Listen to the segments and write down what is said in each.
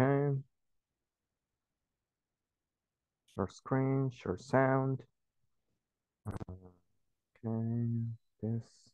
Okay. Share screen, share sound. Okay, this.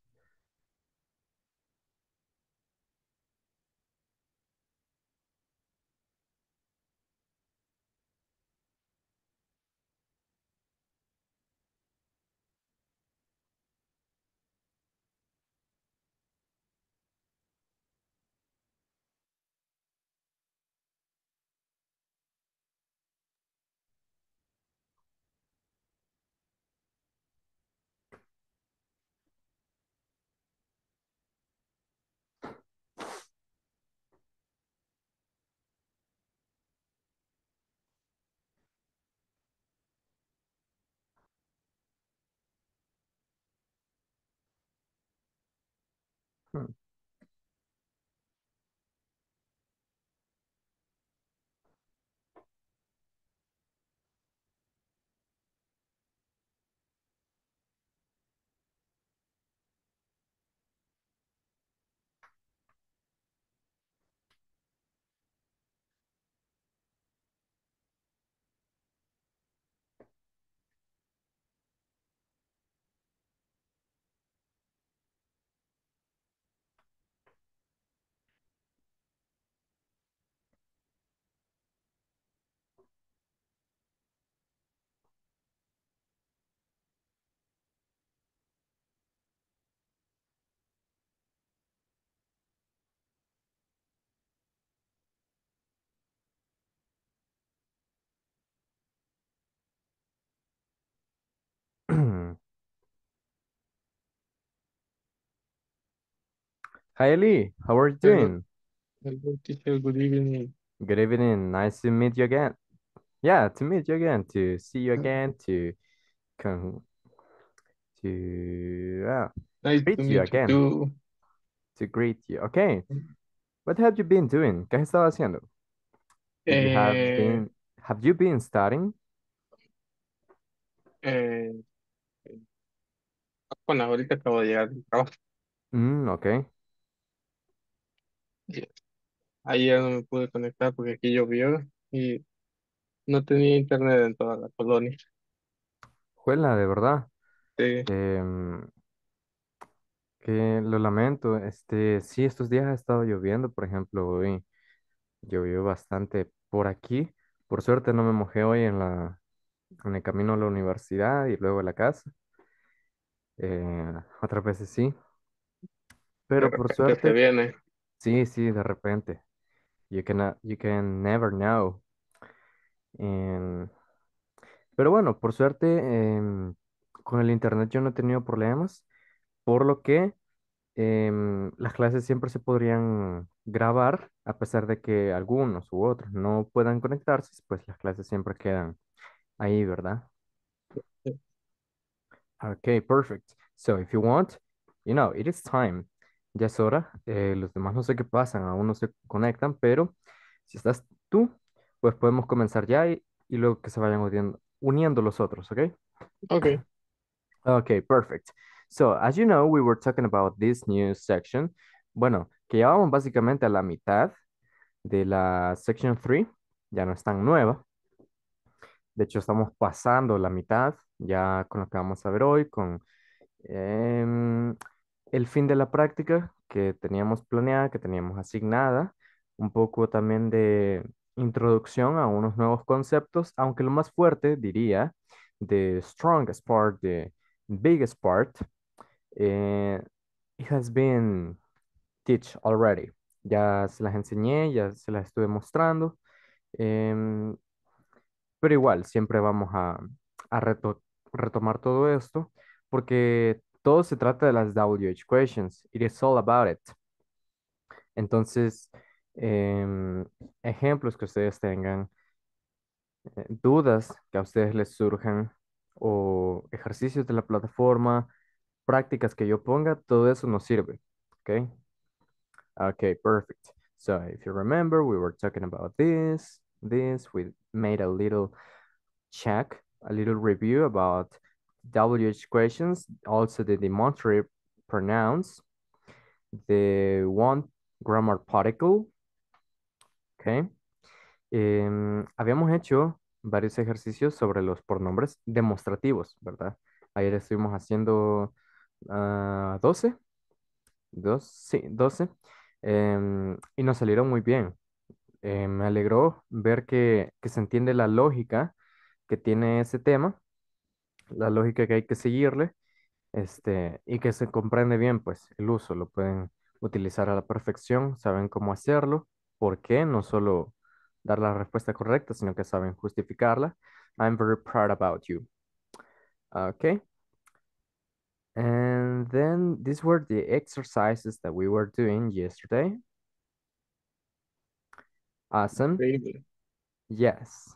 Hmm. Hi Ali, how are you doing? hello teacher, good evening. Good evening. Nice to meet you again. Yeah, to meet you again, to see you again, to come to uh, Nice to you meet you again, too. to greet you. Okay, mm-hmm. what have you been doing? ¿Qué has estado haciendo? you have eh, been have you been studying? eh, eh bueno, ahorita acabo de llegar Mm, okay. Ya. no me pude conectar porque aquí llovió y no tenía internet en toda la colonia. Juela, de verdad. Sí, em, que lo lamento. Este, sí, estos días ha estado lloviendo, por ejemplo, hoy llovió bastante por aquí. Por suerte no me mojé hoy en la, en el camino a la universidad y luego a la casa. Eh, otras veces sí, pero por que suerte, viene. Sí, sí, de repente. You cannot, you can never know. Em, pero bueno, por suerte, em, con el internet yo no he tenido problemas, por lo que em, las clases siempre se podrían grabar, a pesar de que algunos u otros no puedan conectarse, pues las clases siempre quedan ahí, ¿verdad? Okay, perfect. So if you want, you know, it is time ya es hora. Eh, los demás no sé qué pasan, aún no se conectan, pero si estás tú, pues podemos comenzar ya y, luego que se vayan uniendo, los otros, ¿ok? Ok. Okay, perfect. So, as you know, we were talking about this new section. Bueno, que ya vamos básicamente a la mitad de la section 3. Ya no es tan nueva. De hecho, estamos pasando la mitad ya con lo que vamos a ver hoy, con... Em, el fin de la práctica que teníamos planeada, que teníamos asignada, un poco también de introducción a unos nuevos conceptos, aunque lo más fuerte, diría, the strongest part, the biggest part, eh, it has been teach already. Ya se las enseñé, ya se las estuve mostrando, em, pero igual, siempre vamos a, a retomar todo esto porque todo se trata de las WH questions. It is all about it. Entonces, em, ejemplos que ustedes tengan, eh, dudas que a ustedes les surjan o ejercicios de la plataforma, prácticas que yo ponga, todo eso nos sirve. ¿Ok? Ok, perfect. So if you remember, we were talking about this, this, we made a little check, a little review about WH questions, also the demonstrative pronouns, the one grammar particle. Okay. Em, habíamos hecho varios ejercicios sobre los pronombres demostrativos, ¿verdad? Ayer estuvimos haciendo 12, ah, dos, sí, 12, em, y nos salieron muy bien. Eh, me alegró ver que, que se entiende la lógica que tiene ese tema la lógica que hay que seguirle este, y que se comprende bien pues el uso, lo pueden utilizar a la perfección, saben cómo hacerlo, por qué, no solo dar la respuesta correcta, sino que saben justificarla. I'm very proud about you. Okay. And then these were the exercises that we were doing yesterday. Awesome. Yes.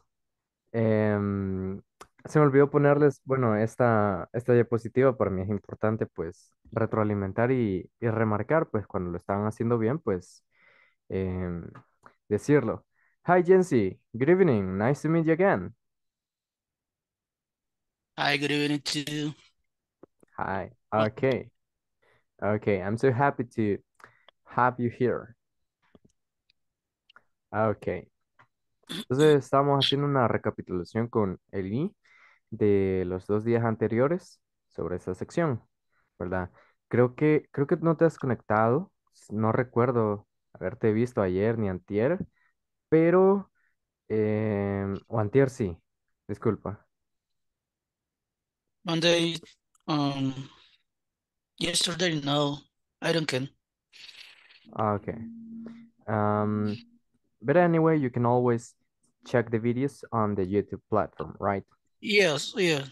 Em, se me olvidó ponerles, bueno, esta, esta diapositiva para mí es importante, pues, retroalimentar y, remarcar, pues, cuando lo estaban haciendo bien, pues, em, decirlo. Hi, Jency. Good evening. Nice to meet you again. Hi, good evening to you. Hi. Okay. Okay, I'm so happy to have you here. Okay. Entonces, estamos haciendo una recapitulación con Eli de los dos días anteriores sobre esa sección, ¿verdad? Creo que, creo que no te has conectado, no recuerdo haberte visto ayer ni antier, pero, em, o antier sí, disculpa. Monday, um, yesterday, no, I don't care. Ah, okay. Um, but anyway, you can always check the videos on the YouTube platform, right? Yes, yeah.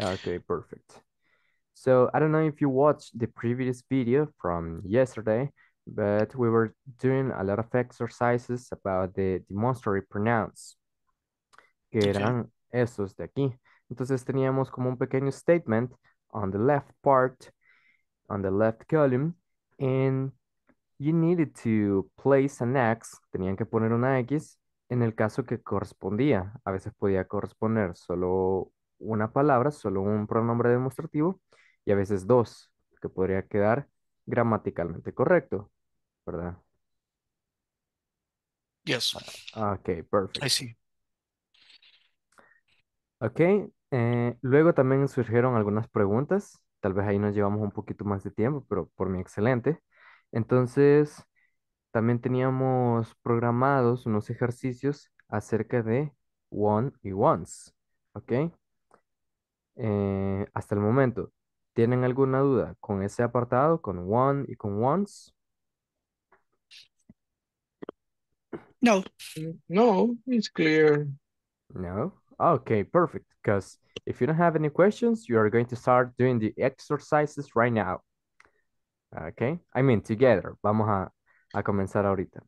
Okay, perfect. So I don't know if you watched the previous video from yesterday, but we were doing a lot of exercises about the demonstrative pronouns, que eran okay. esos de aquí. Entonces teníamos como un pequeño statement on the left part, on the left column, and you needed to place an X, tenían que poner una X, en el caso que correspondía, a veces podía corresponder solo una palabra, solo un pronombre demostrativo, y a veces dos, que podría quedar gramaticalmente correcto, ¿verdad? Yes. Ah, ok, perfecto. I see. Ok, eh, luego también surgieron algunas preguntas, tal vez ahí nos llevamos un poquito más de tiempo, pero por mi excelente. Entonces, también teníamos programados unos ejercicios acerca de one y once. ¿Ok? Eh, hasta el momento, ¿tienen alguna duda con ese apartado, con one y con once? No. Mm, no, it's clear. No? Okay, perfect. Because if you don't have any questions, you are going to start doing the exercises right now. Okay? I mean, together. Vamos a a comenzar ahorita.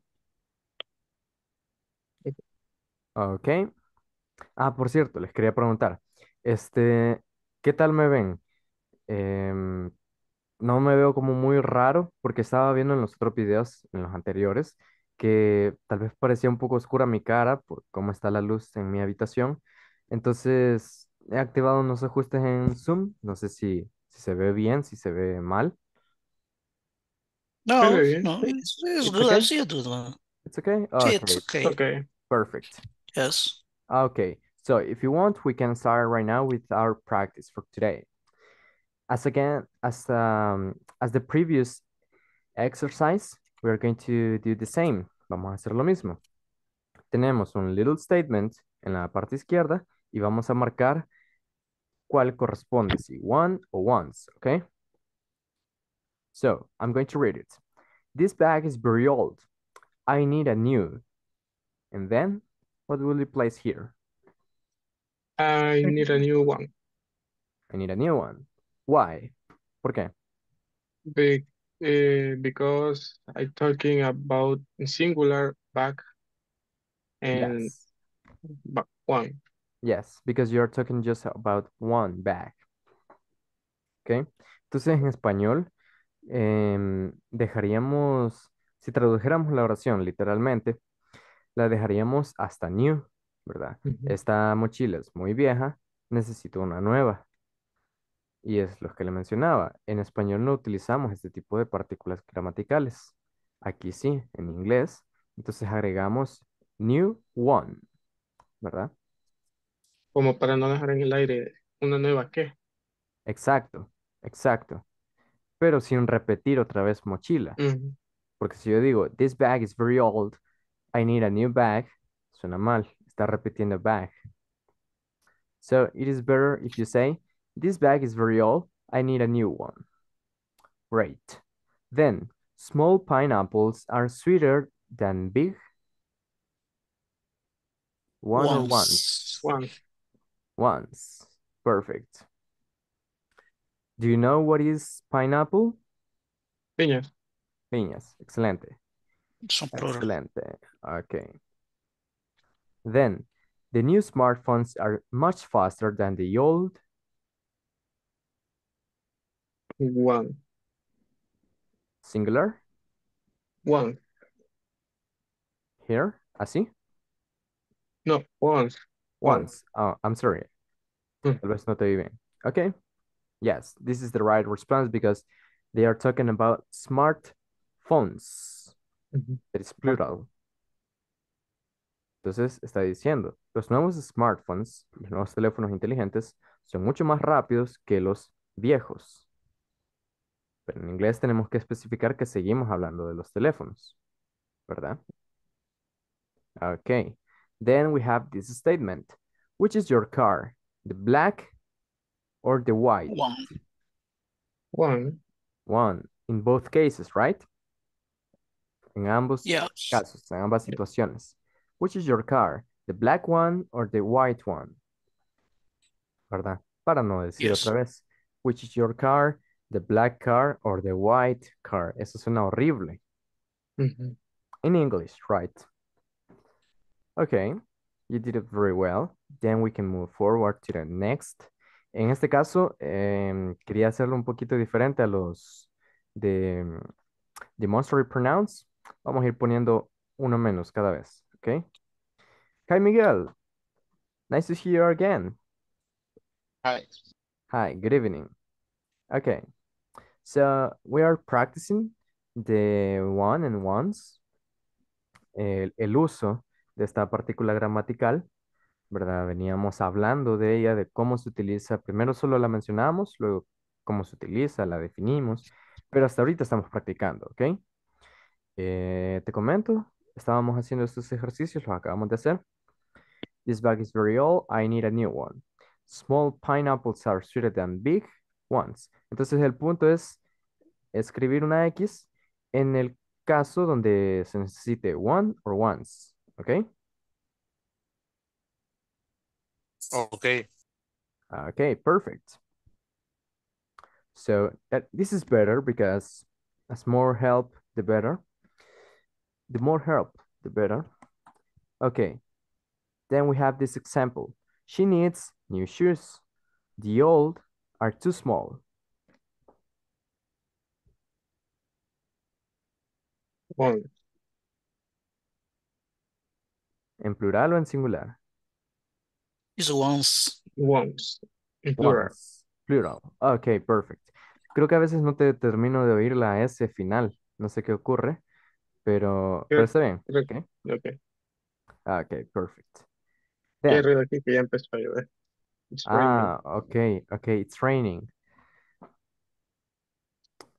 Ok. Ah, por cierto, les quería preguntar, este, ¿qué tal me ven? Em, no me veo como muy raro porque estaba viendo en los otros videos, en los anteriores, que tal vez parecía un poco oscura mi cara por cómo está la luz en mi habitación. Entonces, he activado unos ajustes en Zoom, no sé si, si se ve bien, si se ve mal, No, no, it's, it's, good. Okay. I see you do it. It's okay? Oh, it's okay. okay. Perfect. Yes. Okay. So if you want, we can start right now with our practice for today. As again, as um, as the previous exercise, we are going to do the same. Vamos a hacer lo mismo. Tenemos un little statement en la parte izquierda y vamos a marcar cuál corresponde, si or once, Okay. So I'm going to read it. This bag is very old. I need a new. And then what will you place here? I need a new one. I need a new one. Why? ¿Por qué? Be uh, because I'm talking about singular bag and yes. one. Yes, because you're talking just about one bag. Okay. Entonces en español Em, dejaríamos, si tradujéramos la oración literalmente, la dejaríamos hasta new, ¿verdad? Esta mochila es muy vieja, necesito una nueva. Y es lo que le mencionaba. En español no utilizamos este tipo de partículas gramaticales. Aquí sí, en inglés. Entonces agregamos new one, ¿verdad? Como para no dejar en el aire una nueva qué. Exacto, exacto pero sin repetir otra vez mochila. Porque si yo digo, this bag is very old, I need a new bag, suena mal, está repitiendo bag. So it is better if you say, this bag is very old, I need a new one. Great. Then, small pineapples are sweeter than big. One once. Once. Once. Perfect. Do you know what is pineapple? Piñas. Piñas, excelente. Son excelente, okay. Then, the new smartphones are much faster than the old. One. Singular. One. Here, así? No, once. Once. once. Oh, I'm sorry. Mm. Tal vez no te vi bien. Okay. Yes, this is the right response because they are talking about smartphones. Mm plural. Entonces está diciendo, los nuevos smartphones, los nuevos teléfonos inteligentes, son mucho más rápidos que los viejos. Pero en inglés tenemos que especificar que seguimos hablando de los teléfonos, ¿verdad? Ok. Then we have this statement. Which is your car? The black, or the white? One. One. One. In both cases, right? En ambos yes. casos, en ambas situaciones. Which is your car? The black one or the white one? ¿Verdad? Para no decir yes. otra vez. Which is your car? The black car or the white car? Eso suena horrible. Mm -hmm. In English, right? Okay, you did it very well. Then we can move forward to the next En este caso, em, quería hacerlo un poquito diferente a los de, mm, demonstrative Pronouns. Vamos a ir poniendo uno menos cada vez, ¿ok? Hi, Miguel. Nice to see you again. Hi. Hi, good evening. Okay, so we are practicing the one and ones, el uso de esta partícula gramatical ¿verdad? Veníamos hablando de ella, de cómo se utiliza. Primero solo la mencionamos, luego cómo se utiliza, la definimos, pero hasta ahorita estamos practicando, ¿ok? Eh, te comento, estábamos haciendo estos ejercicios, los acabamos de hacer. This bag is very old, I need a new one. Small pineapples are sweeter than big ones. Entonces el punto es escribir una X en el caso donde se necesite one or ones, ¿ok? Okay. Okay, perfect. So that, uh, this is better because as more help, the better. The more help, the better. Okay. Then we have this example. She needs new shoes. The old are too small. One. ¿En plural o en singular? es once. Once. plural. Plural. Ok, perfect. Creo que a veces no te termino de oír la S final. No sé qué ocurre, pero, pero está bien. Okay. ok. Ah, ok, perfect. ruido aquí que ya empezó a llover. ah, ok, ok, it's raining.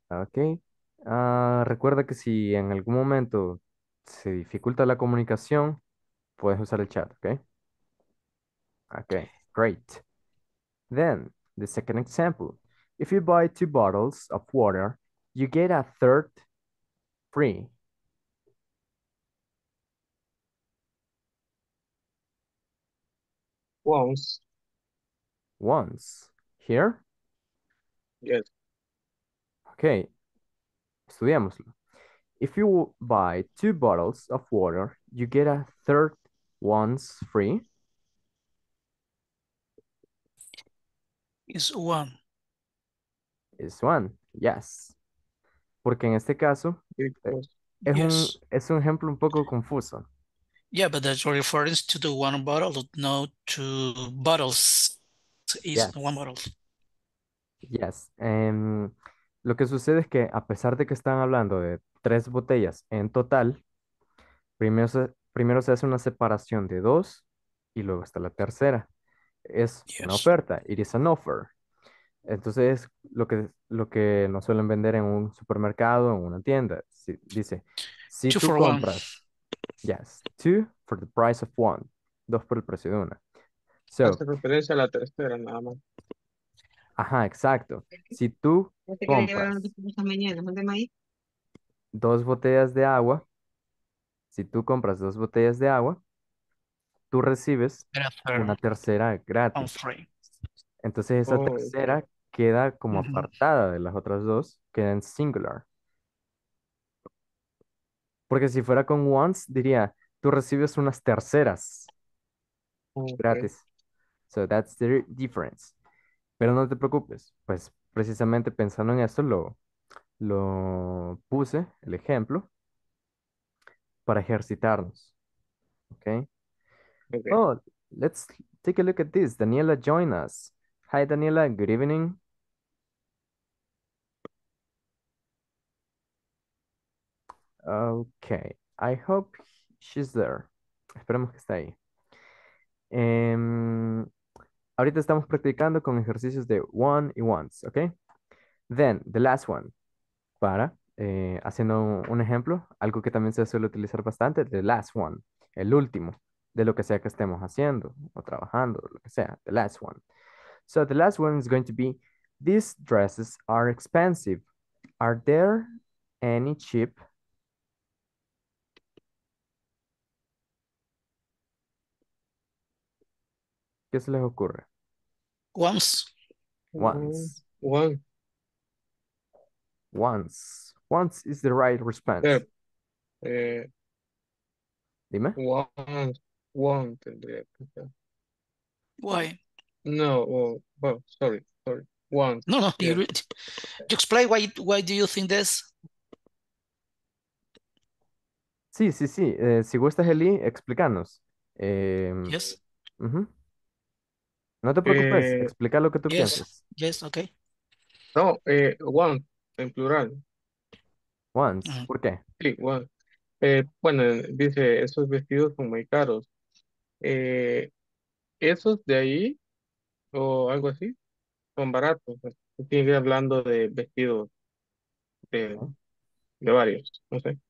Ok. Ah, recuerda que si en algún momento se dificulta la comunicación, puedes usar el chat, ¿ok? Okay, great. Then the second example, if you buy two bottles of water, you get a third free. Once. Once. Here? Yes. Okay, estudiamoslo. If you buy two bottles of water, you get a third once free. Is one. Is one, yes. Porque en este caso eh, es, un, es un ejemplo un poco confuso. Yeah, but that's referring to the one bottle, no to bottles. Is one bottle. Em, lo que sucede es que a pesar de que están hablando de tres botellas en total, primero se, primero se hace una separación de dos y luego está la tercera es una oferta, it is an offer. Entonces, lo que, lo que nos suelen vender en un supermercado, en una tienda, dice, si tú compras, yes, two for the price of one, dos por el precio de una. So, referencia a la tercera nada más. Ajá, exacto. Si tú compras dos botellas de agua, si tú compras dos botellas de agua, tú recibes una tercera gratis. Entonces esa oh. tercera queda como apartada de las otras dos, queda en singular. Porque si fuera con once, diría, tú recibes unas terceras gratis. So that's the difference. Pero no te preocupes, pues precisamente pensando en esto, lo, lo puse, el ejemplo, para ejercitarnos. ¿Ok? Oh, let's take a look at this. Daniela join us. Hi, Daniela. Good evening. Okay. I hope she's there. Esperemos que esté ahí. Em, ahorita estamos practicando con ejercicios de one y once, ¿ok? Then, the last one. Para, eh, haciendo un ejemplo, algo que también se suele utilizar bastante, the last one, el último de lo que sea que estemos haciendo o trabajando, lo que sea, the last one. So the last one is going to be, these dresses are expensive. Are there any cheap? ¿Qué se les ocurre? Once. Once. Once. Once. is the right response. Eh, Dime. Once. One tendría Why? No, oh, well, sorry, sorry. One. No, no, you, explain why, why do you think this? Sí, sí, sí. Eh, si gustas, Eli, explícanos. Eh, yes. Uh -huh. No te preocupes, eh, explica lo que tú piensas. Yes, ok. No, eh, one, en plural. Once, ¿por qué? Sí, one. Eh, bueno, dice, esos vestidos son muy caros. Eh, esos de ahí o algo así son baratos. Estoy hablando de vestidos de, varios, no sé.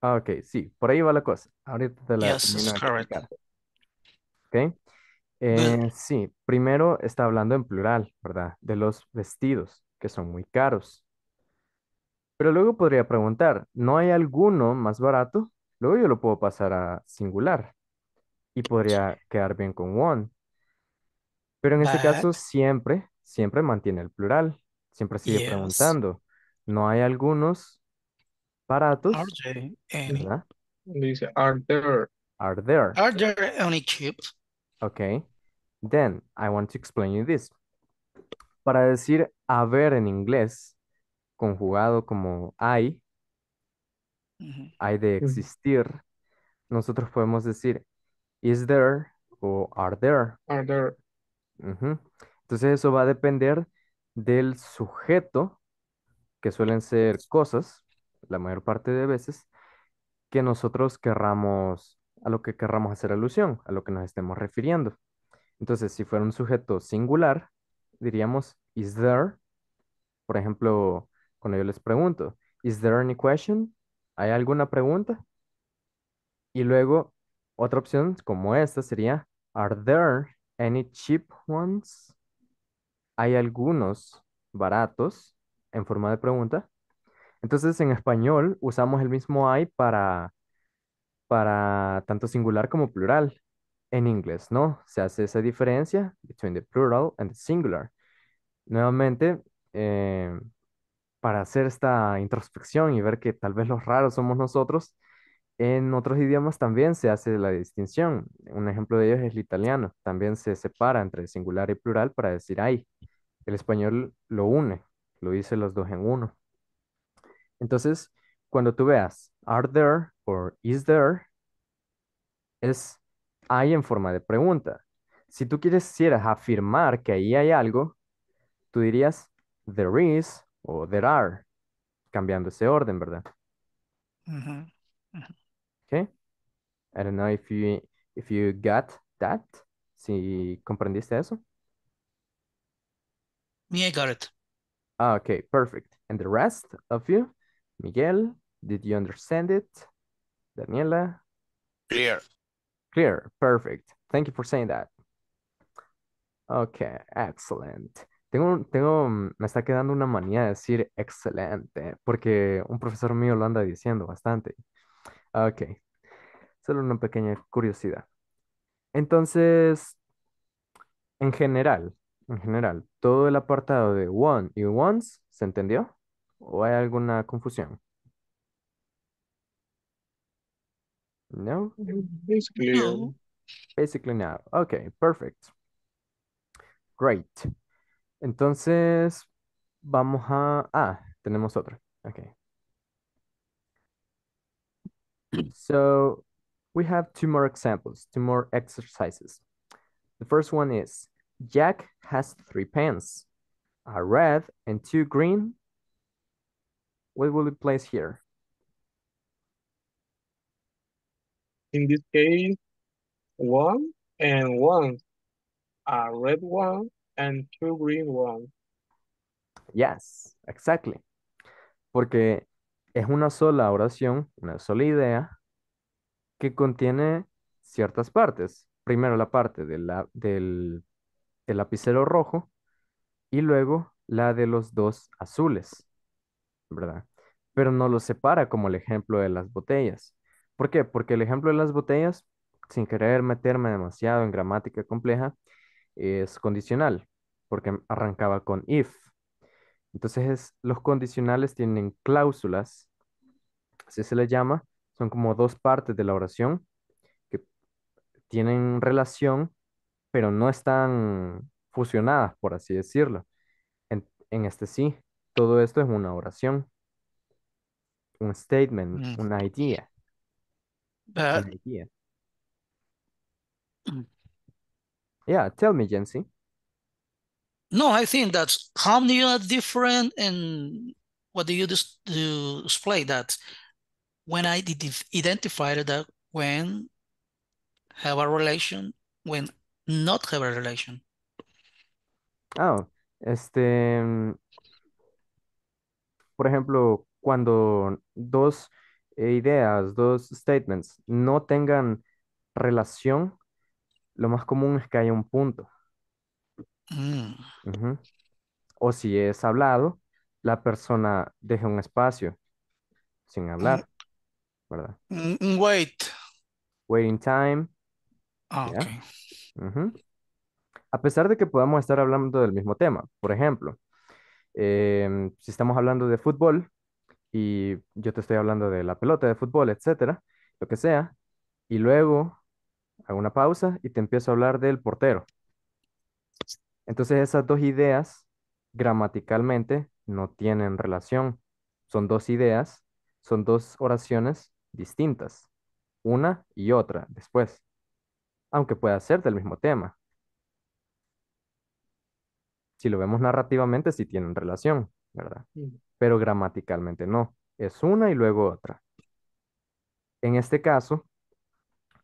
Ah, ok, sí, por ahí va la cosa. Ahorita te la Yes, ¿Ok? Eh, sí, primero está hablando en plural, ¿verdad? De los vestidos, que son muy caros. Pero luego podría preguntar, ¿no hay alguno más barato? Luego yo lo puedo pasar a singular y podría quedar bien con one. Pero en este caso siempre, siempre mantiene el plural, siempre sigue preguntando. No hay algunos baratos. Are Dice, are there. Are there. Are there any chips? Ok. Then, I want to explain you this. Para decir haber en inglés, conjugado como hay, hay de existir, nosotros podemos decir is there o are there. Are there. Entonces eso va a depender del sujeto, que suelen ser cosas, la mayor parte de veces, que nosotros querramos, a lo que querramos hacer alusión, a lo que nos estemos refiriendo. Entonces, si fuera un sujeto singular, diríamos, is there? Por ejemplo, cuando yo les pregunto, is there any question? ¿Hay alguna pregunta? Y luego, otra opción como esta sería, ¿Are there any cheap ones? ¿Hay algunos baratos en forma de pregunta? Entonces, en español usamos el mismo hay para, para tanto singular como plural. En inglés, ¿no? Se hace esa diferencia between the plural and the singular. Nuevamente, eh, para hacer esta introspección y ver que tal vez los raros somos nosotros, en otros idiomas también se hace la distinción. Un ejemplo de ellos es el italiano. También se separa entre singular y plural para decir hay. El español lo une, lo dice los dos en uno. Entonces, cuando tú veas are there o is there, es hay en forma de pregunta. Si tú quisieras afirmar que ahí hay algo, tú dirías there is o there are, cambiando ese orden, ¿verdad? Okay? I don't know if you if you got that. Si comprendiste eso. Me I got it. Ah, okay, perfect. And the rest of you, Miguel, did you understand it? Daniela? Clear. Clear, perfect. Thank you for saying that. Okay, excellent. Tengo, tengo, me está quedando una manía de decir excelente, porque un profesor mío lo anda diciendo bastante. Ah, ok. Solo una pequeña curiosidad. Entonces, en general, en general, todo el apartado de one y once, ¿se entendió? ¿O hay alguna confusión? No? Basically no. Um, Basically no. Ok, perfect. Great. Entonces, vamos a... Ah, tenemos otro. Ok. so we have two more examples, two more exercises. The first one is Jack has three pens, a red and two green. What will we place here? In this case, one and one, a red one and two green ones. Yes, exactly. Porque es una sola oración, una sola idea, que contiene ciertas partes. Primero la parte del lapicero rojo y luego la de los dos azules, ¿verdad? Pero no lo separa como el ejemplo de las botellas. ¿Por qué? Porque el ejemplo de las botellas, sin querer meterme demasiado en gramática compleja, es condicional, porque arrancaba con if, entonces, los condicionales tienen cláusulas, así se le llama, son como dos partes de la oración que tienen relación, pero no están fusionadas, por así decirlo. En, este sí, todo esto es una oración, un statement, mm. una idea. Ya, Una idea. Mm. tell me, Jensi. No, I think that's how many are different and what do you just display that when I identified that when have a relation, when not have a relation. Oh, este, por ejemplo, cuando dos ideas, dos statements no tengan relación, lo más común es que haya un punto. Mm. O si es hablado, la persona deja un espacio sin hablar, wait. Waiting time. Ah, a pesar de que podamos estar hablando del mismo tema, por ejemplo, em, si estamos hablando de fútbol y yo te estoy hablando de la pelota de fútbol, etcétera, lo que sea, y luego hago una pausa y te empiezo a hablar del portero. Entonces esas dos ideas gramaticalmente no tienen relación. Son dos ideas, son dos oraciones distintas, una y otra después, aunque pueda ser del mismo tema. Si lo vemos narrativamente, sí tienen relación, ¿verdad? Pero gramaticalmente no, es una y luego otra. En este caso,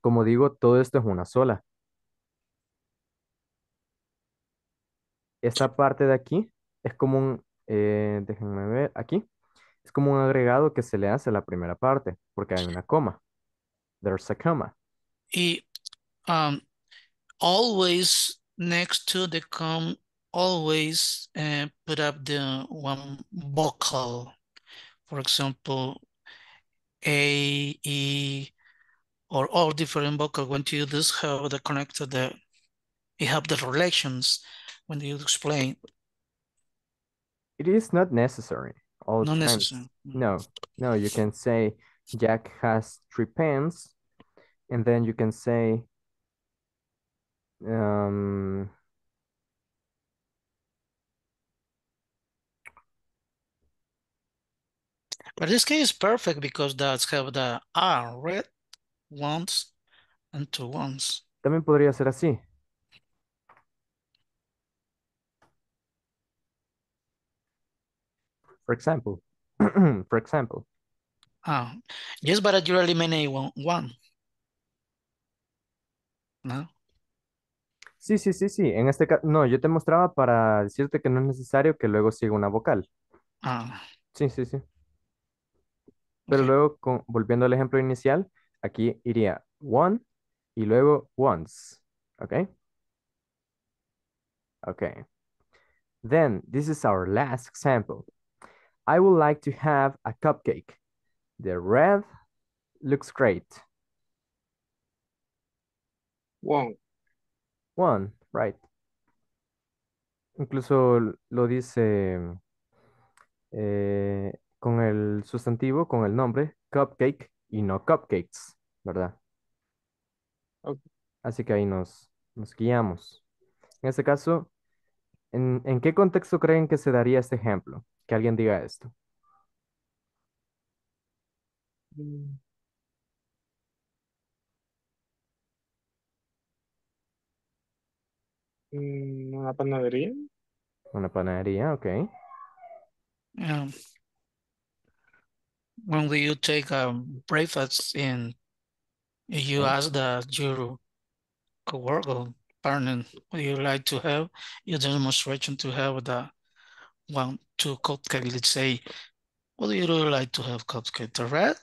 como digo, todo esto es una sola. esta parte de aquí es como un, eh, déjenme ver, aquí es como un agregado que se le hace a la primera parte, porque hay una coma. There's a comma. Y um, always next to the com, always eh, put up the one vocal. For example, A, E, or all different vocal. When you just have the connector the, you have the relations. when you explain. It is not necessary. All not necessary. Mm. No, no, you can say Jack has three pens, and then you can say, um, But this case is perfect because that's have the R, red ones and two ones. También podría ser así. Por example. for example. Ah, yes, but you eliminate one. ¿No? Sí, sí, sí, sí. En este caso, no, yo te mostraba para decirte que no es necesario que luego siga una vocal. Ah. Sí, sí, sí. Pero luego, volviendo al ejemplo inicial, aquí iría one y luego once. ¿Ok? Ok. Then, this is our last example. I would like to have a cupcake. The red looks great. One. One, right. Incluso lo dice eh, con el sustantivo, con el nombre, cupcake y no cupcakes, ¿verdad? Así que ahí nos, guiamos. En este caso, ¿en qué contexto creen que se daría este ejemplo? que alguien diga esto. Mm, mm, una panadería. Una panadería, ok. Yeah. When you take a um, breakfast in you ask the your coworker partner, would you like to have your demonstration to have the want two cupcakes, let's say, what do you really like to have cupcake? The red?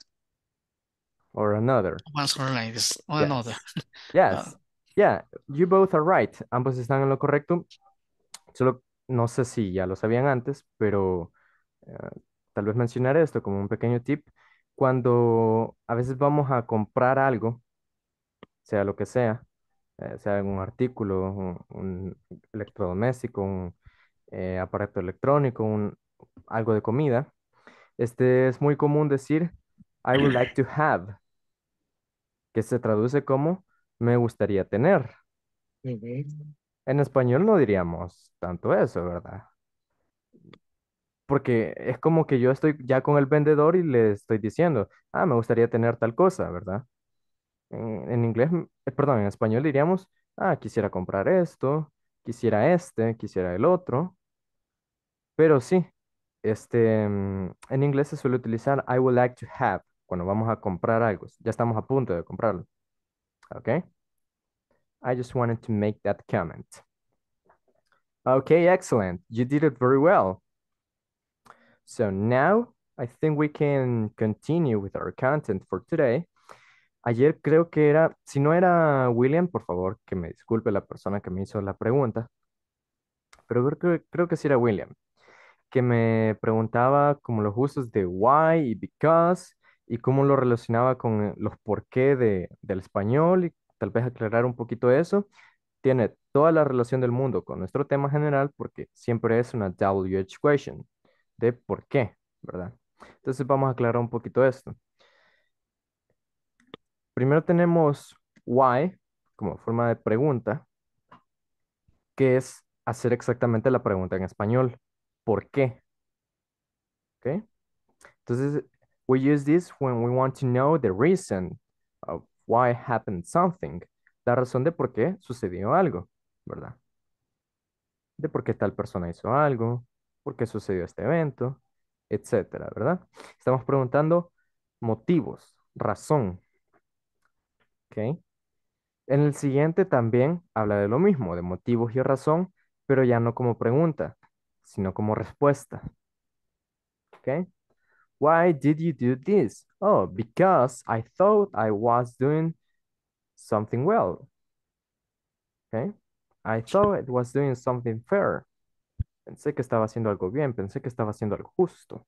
Or another. One's this, another. Yes. Uh, yeah, you both are right. Ambos están en lo correcto. Solo no sé si ya lo sabían antes, pero eh, tal vez mencionar esto como un pequeño tip. Cuando a veces vamos a comprar algo, sea lo que sea, eh, sea un artículo, un electrodoméstico, un, eh, aparato electrónico, un, algo de comida, este es muy común decir I would like to have, que se traduce como me gustaría tener. En español no diríamos tanto eso, ¿verdad? Porque es como que yo estoy ya con el vendedor y le estoy diciendo, ah, me gustaría tener tal cosa, ¿verdad? en inglés, eh, perdón, en español diríamos, ah, quisiera comprar esto, quisiera este, quisiera el otro. Pero sí, este, mm, en inglés se suele utilizar I would like to have cuando vamos a comprar algo. Ya estamos a punto de comprarlo. ¿Ok? I just wanted to make that comment. Ok, excellent. You did it very well. So now I think we can continue with our content for today. Ayer creo que era, si no era William, por favor, que me disculpe la persona que me hizo la pregunta, pero creo creo que sí era William que me preguntaba como los usos de why y because y cómo lo relacionaba con eh, los por qué del español y tal vez aclarar un poquito eso. Tiene toda la relación del mundo con nuestro tema general porque siempre es una WH question de por qué, ¿verdad? Entonces vamos a aclarar un poquito esto. Primero tenemos why como forma de pregunta, que es hacer exactamente la pregunta en español por qué. Okay? Entonces, we use this when we want to know the reason of why happened something. La razón de por qué sucedió algo, ¿verdad? De por qué tal persona hizo algo, por qué sucedió este evento, etcétera, ¿verdad? Estamos preguntando motivos, razón. ¿Ok? En el siguiente también habla de lo mismo, de motivos y razón, pero ya no como pregunta, sino como respuesta. ¿okay? Why did you do this? Oh, because I thought I was doing something well. Okay? I thought it was doing something fair. Pensé que estaba haciendo algo bien, pensé que estaba haciendo algo justo.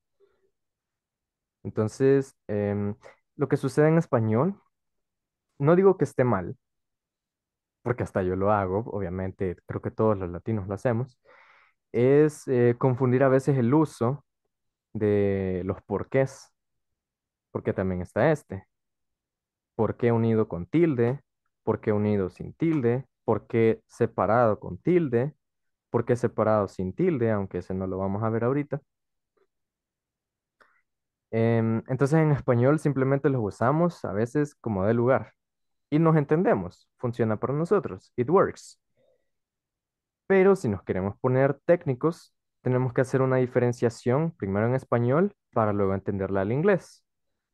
Entonces, em, lo que sucede en español, no digo que esté mal, porque hasta yo lo hago, obviamente creo que todos los latinos lo hacemos, es eh, confundir a veces el uso de los porqués, porque también está este. ¿Por qué unido con tilde? ¿Por qué unido sin tilde? ¿Por qué separado con tilde? ¿Por qué separado sin tilde? Aunque ese no lo vamos a ver ahorita. Em, entonces en español simplemente los usamos a veces como de lugar y nos entendemos, funciona para nosotros, it works. Pero si nos queremos poner técnicos, tenemos que hacer una diferenciación primero en español para luego entenderla al inglés.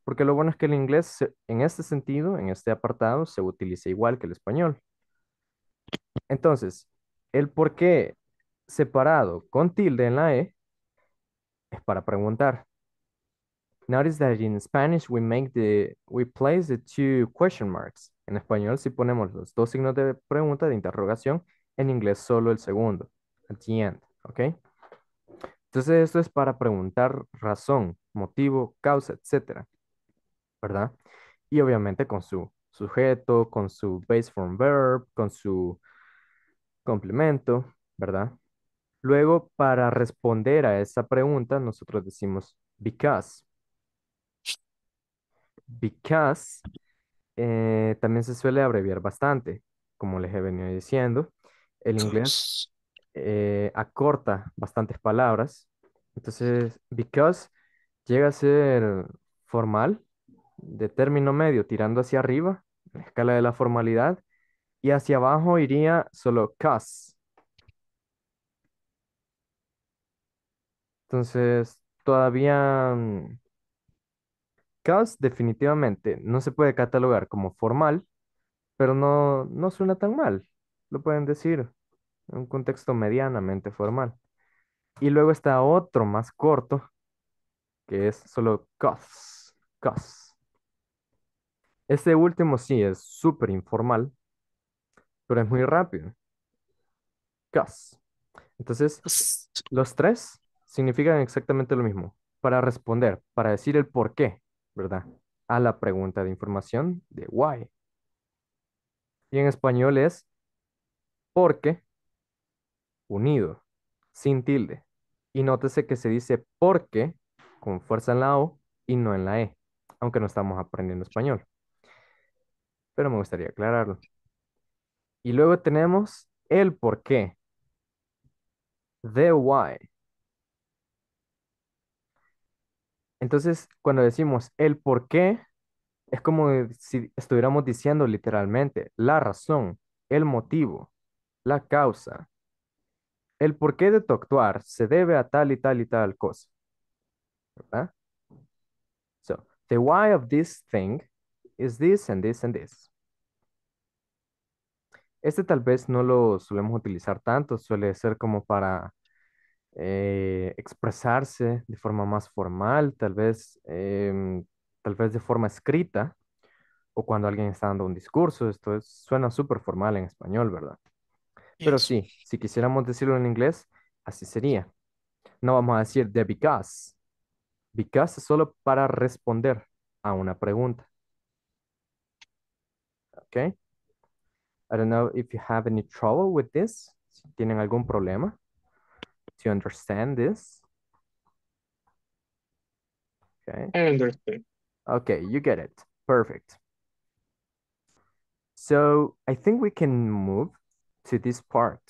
Porque lo bueno es que el inglés en este sentido, en este apartado, se utiliza igual que el español. Entonces, el por qué separado con tilde en la E es para preguntar. Notice that in Spanish we make the we place the two question marks. En español si ponemos los dos signos de pregunta de interrogación en inglés solo el segundo, at the end, ¿ok? Entonces esto es para preguntar razón, motivo, causa, etcétera, ¿verdad? Y obviamente con su sujeto, con su base form verb, con su complemento, ¿verdad? Luego, para responder a esa pregunta, nosotros decimos because. Because eh, también se suele abreviar bastante, como les he venido diciendo el inglés, eh, acorta bastantes palabras. Entonces, because llega a ser formal, de término medio, tirando hacia arriba, en la escala de la formalidad, y hacia abajo iría solo cause. Entonces, todavía mm, cause definitivamente no se puede catalogar como formal, pero no, no suena tan mal. Lo pueden decir un contexto medianamente formal. Y luego está otro más corto, que es solo cos, Este último sí es súper informal, pero es muy rápido. Cos. Entonces, los tres significan exactamente lo mismo. Para responder, para decir el por qué, ¿verdad? A la pregunta de información de why. Y en español es porque unido, sin tilde. Y nótese que se dice porque con fuerza en la O y no en la E, aunque no estamos aprendiendo español. Pero me gustaría aclararlo. Y luego tenemos el por qué. The why. Entonces, cuando decimos el por qué, es como si estuviéramos diciendo literalmente la razón, el motivo, la causa, el porqué de tu actuar se debe a tal y tal y tal cosa. ¿Verdad? So, the why of this thing is this and this and this. Este tal vez no lo solemos utilizar tanto, suele ser como para eh, expresarse de forma más formal, tal vez, em, tal vez de forma escrita, o cuando alguien está dando un discurso, esto suena súper formal en español, ¿verdad? Pero sí, si quisiéramos decirlo en inglés, así sería. No vamos a decir the because. Because es solo para responder a una pregunta. Okay. I don't know if you have any trouble with this. Si tienen algún problema. you understand this. Okay. I understand. Okay, you get it. Perfect. So I think we can move to this part.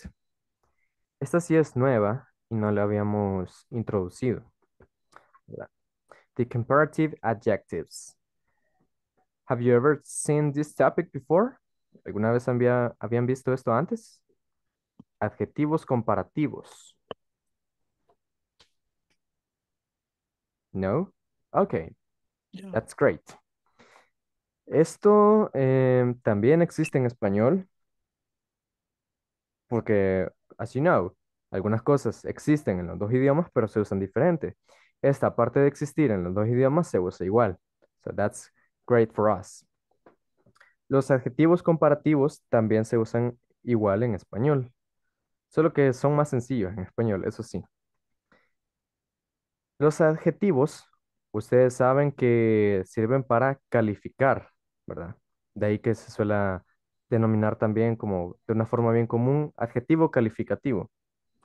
Esta sí es nueva y no la habíamos introducido. The comparative adjectives. Have you ever seen this topic before? ¿Alguna vez habían visto esto antes? Adjetivos comparativos. No? Ok. That's great. Esto eh, también existe en español porque, as you know, algunas cosas existen en los dos idiomas, pero se usan diferente. Esta parte de existir en los dos idiomas se usa igual. So that's great for us. Los adjetivos comparativos también se usan igual en español, solo que son más sencillos en español, eso sí. Los adjetivos, ustedes saben que sirven para calificar, ¿verdad? De ahí que se suele denominar también como de una forma bien común adjetivo calificativo.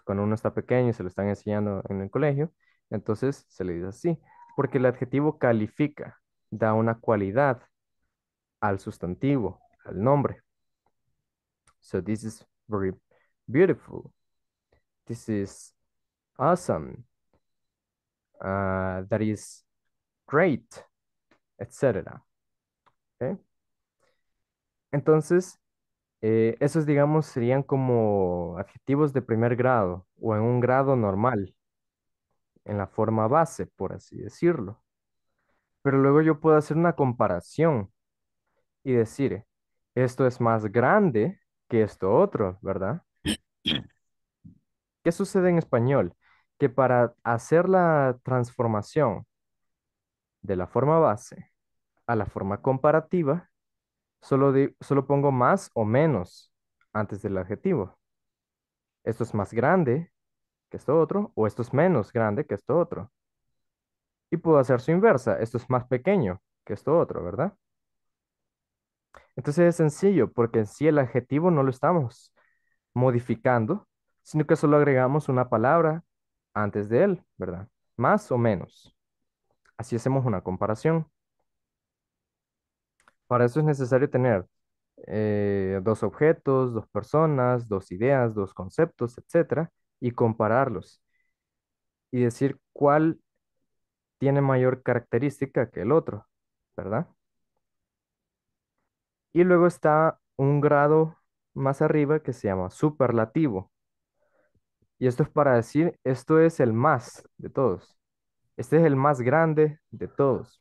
Cuando uno está pequeño y se lo están enseñando en el colegio, entonces se le dice así, porque el adjetivo califica, da una cualidad al sustantivo, al nombre. So this is very beautiful. This is awesome. Ah, that is great, etc. Okay. Entonces, eh, esos, digamos, serían como adjetivos de primer grado o en un grado normal, en la forma base, por así decirlo. Pero luego yo puedo hacer una comparación y decir, esto es más grande que esto otro, ¿verdad? ¿Qué sucede en español? Que para hacer la transformación de la forma base a la forma comparativa, Solo, pongo más o menos antes del adjetivo. Esto es más grande que esto otro, o esto es menos grande que esto otro. Y puedo hacer su inversa, esto es más pequeño que esto otro, ¿verdad? Entonces es sencillo, porque en sí el adjetivo no lo estamos modificando, sino que solo agregamos una palabra antes de él, ¿verdad? Más o menos. Así hacemos una comparación. Para eso es necesario tener eh, dos objetos, dos personas, dos ideas, dos conceptos, etcétera, y compararlos y decir cuál tiene mayor característica que el otro, ¿verdad? Y luego está un grado más arriba que se llama superlativo. Y esto es para decir, esto es el más de todos. Este es el más grande de todos.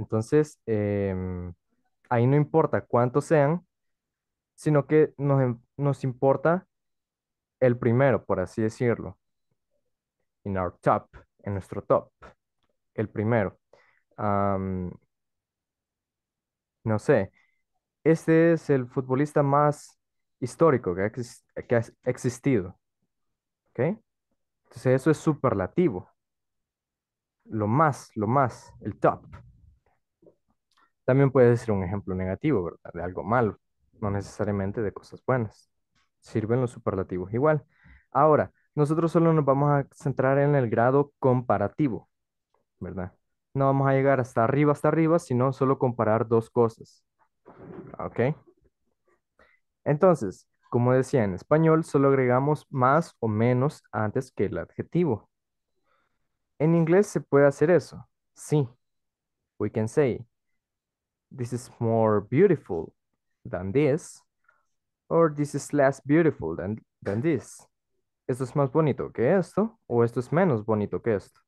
Entonces, em, ahí no importa cuántos sean, sino que nos, em, importa el primero, por así decirlo. En our top, en nuestro top, el primero. no sé, este es el futbolista más histórico que ha, que ha existido. ¿Ok? Entonces eso es superlativo. Lo más, lo más, el top. También puede ser un ejemplo negativo, ¿verdad? De algo malo, no necesariamente de cosas buenas. Sirven los superlativos igual. Ahora, nosotros solo nos vamos a centrar en el grado comparativo, ¿verdad? No vamos a llegar hasta arriba, hasta arriba, sino solo comparar dos cosas. ¿Ok? Entonces, como decía en español, solo agregamos más o menos antes que el adjetivo. En inglés se puede hacer eso. Sí. We can say this is more beautiful than this, or this is less beautiful than, than this. Esto es más bonito que esto, o esto es menos bonito que esto.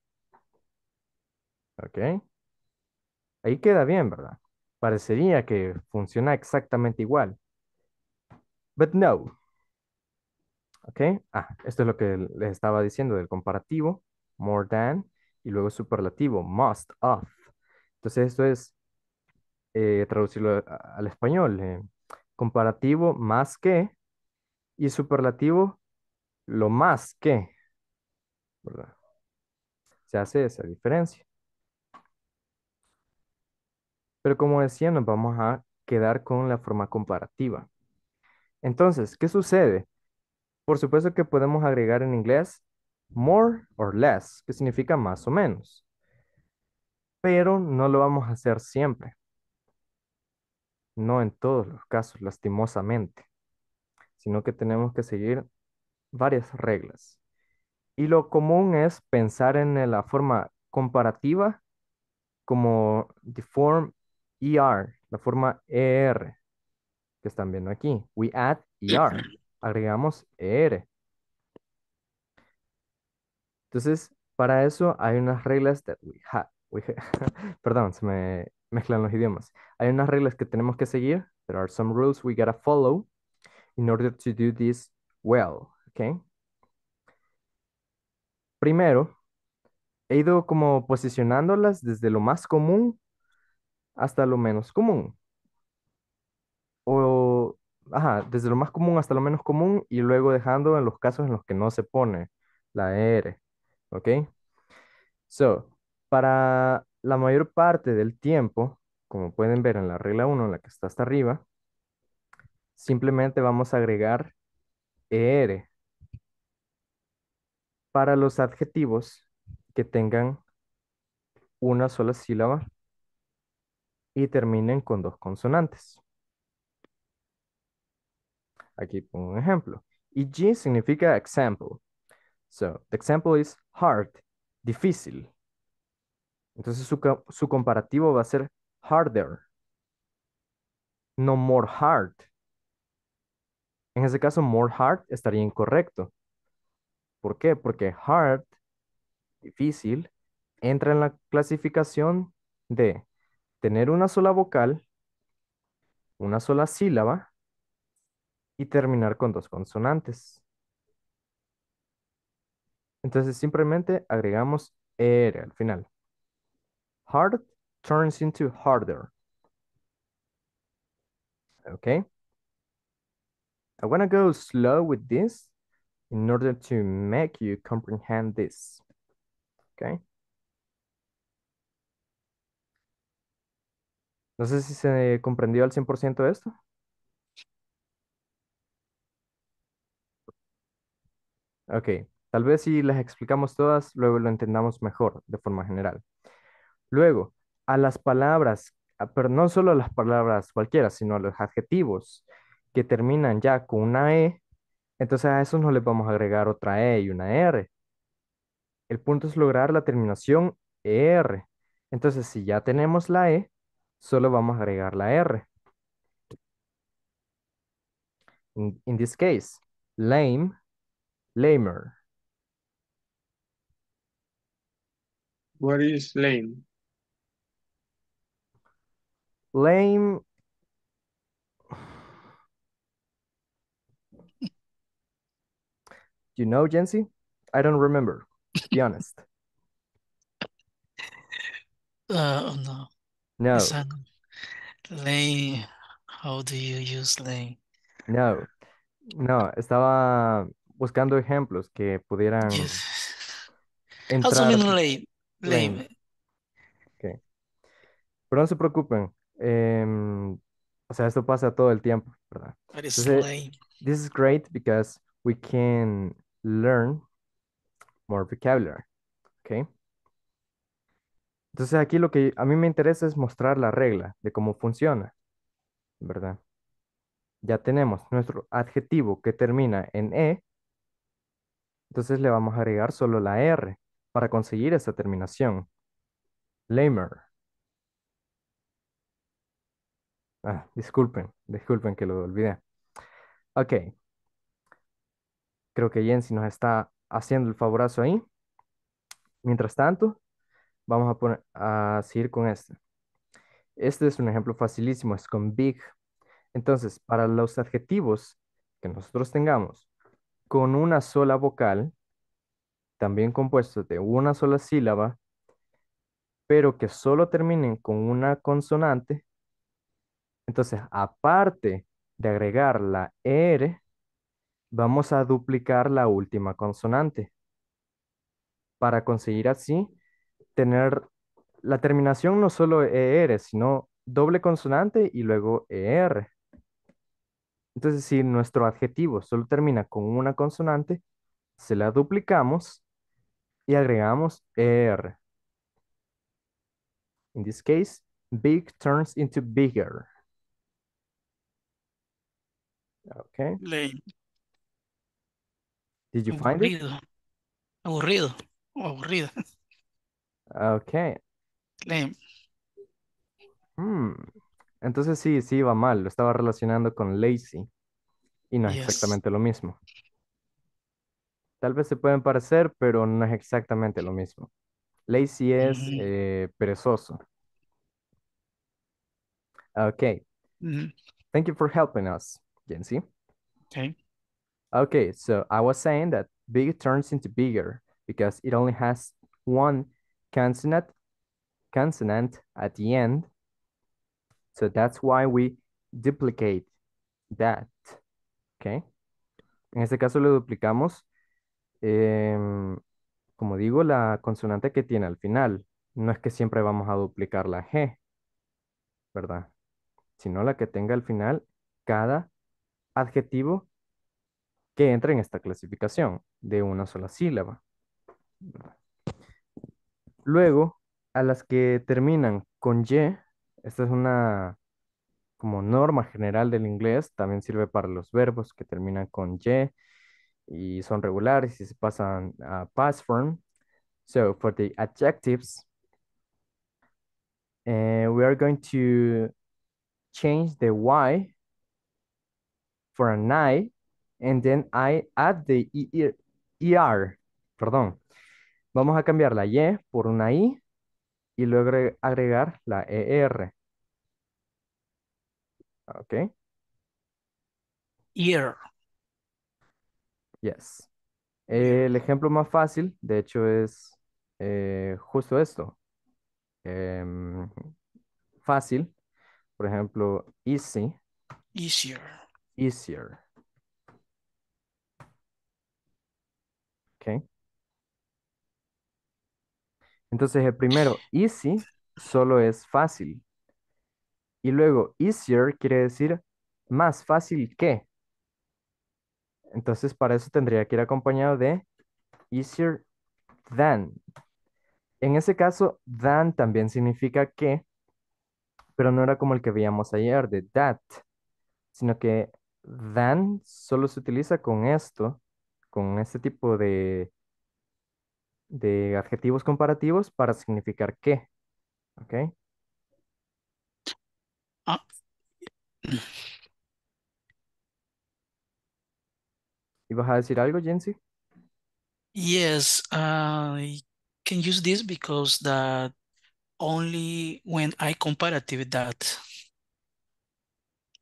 ¿Ok? Ahí queda bien, ¿verdad? Parecería que funciona exactamente igual. But no. ¿Ok? Ah, esto es lo que les estaba diciendo del comparativo, more than, y luego superlativo, must of. Entonces esto es eh, traducirlo al español. Eh, comparativo más que y superlativo lo más que. Se hace esa diferencia. Pero como decía, nos vamos a quedar con la forma comparativa. Entonces, ¿qué sucede? Por supuesto que podemos agregar en inglés more or less, que significa más o menos. Pero no lo vamos a hacer siempre no en todos los casos, lastimosamente, sino que tenemos que seguir varias reglas. Y lo común es pensar en eh, la forma comparativa como the form ER, la forma ER, que están viendo aquí. We add ER, agregamos ER. Entonces, para eso hay unas reglas that we have. Perdón, se me mezclan los idiomas. Hay unas reglas que tenemos que seguir. There are some rules we gotta follow in order to do this well, okay? Primero, he ido como posicionándolas desde lo más común hasta lo menos común. O, ajá, desde lo más común hasta lo menos común y luego dejando en los casos en los que no se pone la R, ¿ok? So, para la mayor parte del tiempo, como pueden ver en la regla 1, la que está hasta arriba, simplemente vamos a agregar er para los adjetivos que tengan una sola sílaba y terminen con dos consonantes. Aquí pongo un ejemplo. EG significa example. So, the example is hard, difícil. Entonces su, comparativo va a ser harder, no more hard. En ese caso, more hard estaría incorrecto. ¿Por qué? Porque hard, difícil, entra en la clasificación de tener una sola vocal, una sola sílaba y terminar con dos consonantes. Entonces simplemente agregamos R al final. Hard turns into harder. Okay. I want to go slow with this in order to make you comprehend this. Okay. No sé si se comprendió al 100% esto. Ok, tal vez si las explicamos todas, luego lo entendamos mejor de forma general. Luego, a las palabras, pero no solo a las palabras cualquiera, sino a los adjetivos que terminan ya con una E, entonces a eso no les vamos a agregar otra E y una R. El punto es lograr la terminación ER. Entonces, si ya tenemos la E, solo vamos a agregar la R. in this case, lame, lamer. What is lame? Lame. you know, Jency? I don't remember. Be honest. Uh, oh, no. No. lame. How do you use lame? No. No, estaba buscando ejemplos que pudieran yes. entrar. Lame. lame. Okay. Pero no se preocupen, Em, o sea, esto pasa todo el tiempo, ¿verdad? this is great because we can learn more vocabulary, ¿ok? Entonces aquí lo que a mí me interesa es mostrar la regla de cómo funciona, ¿verdad? Ya tenemos nuestro adjetivo que termina en E, entonces le vamos a agregar solo la R para conseguir esa terminación. Lamer, Ah, disculpen, disculpen que lo olvidé. Ok. Creo que Jensi nos está haciendo el favorazo ahí. Mientras tanto, vamos a, a seguir con este. Este es un ejemplo facilísimo, es con big. Entonces, para los adjetivos que nosotros tengamos con una sola vocal, también compuestos de una sola sílaba, pero que solo terminen con una consonante, entonces, aparte de agregar la R, vamos a duplicar la última consonante para conseguir así tener la terminación no solo ER, sino doble consonante y luego ER. Entonces, si nuestro adjetivo solo termina con una consonante, se la duplicamos y agregamos ER. In this case, big turns into bigger. Okay. Did you find it? Aburrido. aburrido. Okay. Hmm. Entonces sí, sí iba mal. Lo estaba relacionando con lazy. Y no es exactamente lo mismo. Tal vez se pueden parecer, pero no es exactamente lo mismo. Lazy es eh, perezoso. Okay. Thank you for helping us sí? Okay. Okay, so I was saying that big turns into bigger because it only has one consonant consonant at the end. So that's why we duplicate that. Okay. En este caso lo duplicamos, em, como digo, la consonante que tiene al final. No es que siempre vamos a duplicar la G, ¿verdad? Sino la que tenga al final cada adjetivo que entra en esta clasificación de una sola sílaba. Luego, a las que terminan con Y, esta es una como norma general del inglés, también sirve para los verbos que terminan con Y y son regulares y se pasan a past form. So, for the adjectives, eh, we are going to change the Y for an I. and then I add the ER. Perdón. Vamos a cambiar la Y por una I y luego agregar la ER. Ok. Ear. Yes. El ejemplo más fácil, de hecho, es eh, justo esto. Em, fácil. Por ejemplo, easy. Easier easier. Ok. Entonces el primero, easy, solo es fácil. Y luego, easier quiere decir más fácil que. Entonces para eso tendría que ir acompañado de easier than. En ese caso, than también significa que, pero no era como el que veíamos ayer de that, sino que dan solo se utiliza con esto, con este tipo de, de adjetivos comparativos para significar qué. ¿Ok? Ah. a decir algo, Jensi? Yes, I can use this because that only when I comparative that.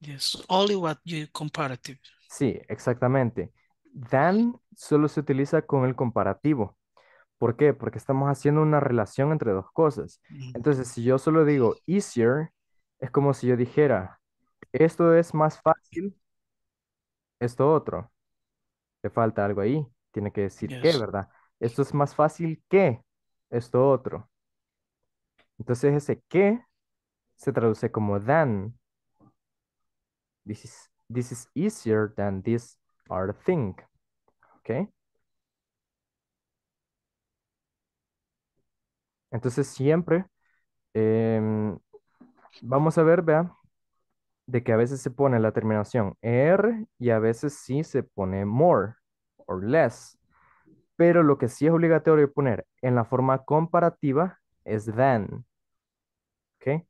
Yes, only what you comparative. Sí, exactamente. Than solo se utiliza con el comparativo. ¿Por qué? Porque estamos haciendo una relación entre dos cosas. Entonces, si yo solo digo easier, es como si yo dijera, esto es más fácil, esto otro. Te falta algo ahí, tiene que decir que, ¿verdad? Esto es más fácil que esto otro. Entonces, ese que se traduce como than. This is, this is easier than this other thing, okay? Entonces siempre em, vamos a ver, vea, de que a veces se pone la terminación er y a veces sí se pone more or less. Pero lo que sí es obligatorio poner en la forma comparativa es than. ¿Ok?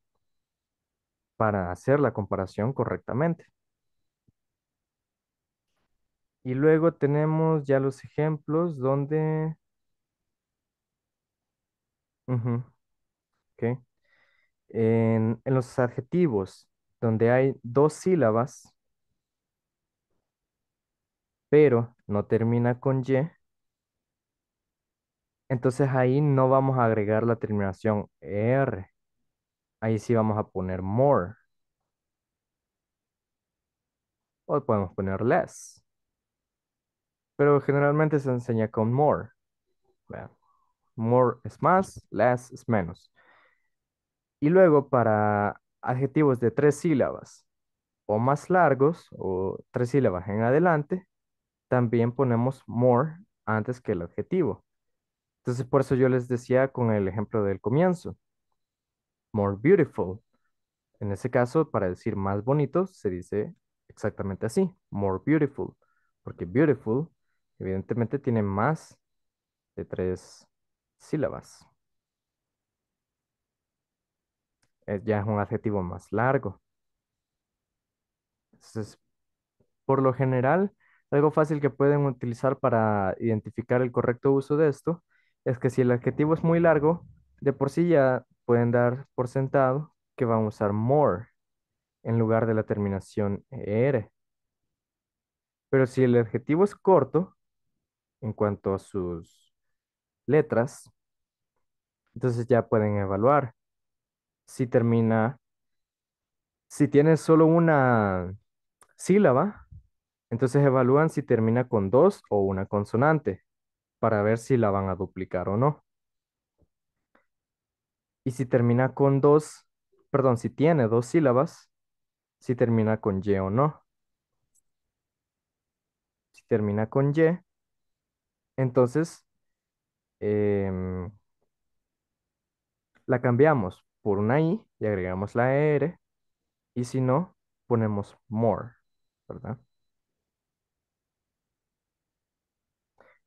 para hacer la comparación correctamente. Y luego tenemos ya los ejemplos donde... en, en los adjetivos, donde hay dos sílabas, pero no termina con Y, entonces ahí no vamos a agregar la terminación R. Ahí sí vamos a poner more. O podemos poner less. Pero generalmente se enseña con more. more es más, less es menos. Y luego para adjetivos de tres sílabas o más largos o tres sílabas en adelante, también ponemos more antes que el adjetivo. Entonces por eso yo les decía con el ejemplo del comienzo more beautiful. En ese caso, para decir más bonito, se dice exactamente así, more beautiful, porque beautiful evidentemente tiene más de tres sílabas. ya es un adjetivo más largo. por lo general, algo fácil que pueden utilizar para identificar el correcto uso de esto es que si el adjetivo es muy largo, de por sí ya pueden dar por sentado que van a usar more en lugar de la terminación er. Pero si el adjetivo es corto, en cuanto a sus letras, entonces ya pueden evaluar si termina, si tiene solo una sílaba, entonces evalúan si termina con dos o una consonante para ver si la van a duplicar o no. Y si termina con dos, perdón, si tiene dos sílabas, si termina con Y o no. Si termina con Y, entonces em, la cambiamos por una I y agregamos la R. Y si no, ponemos more, ¿verdad?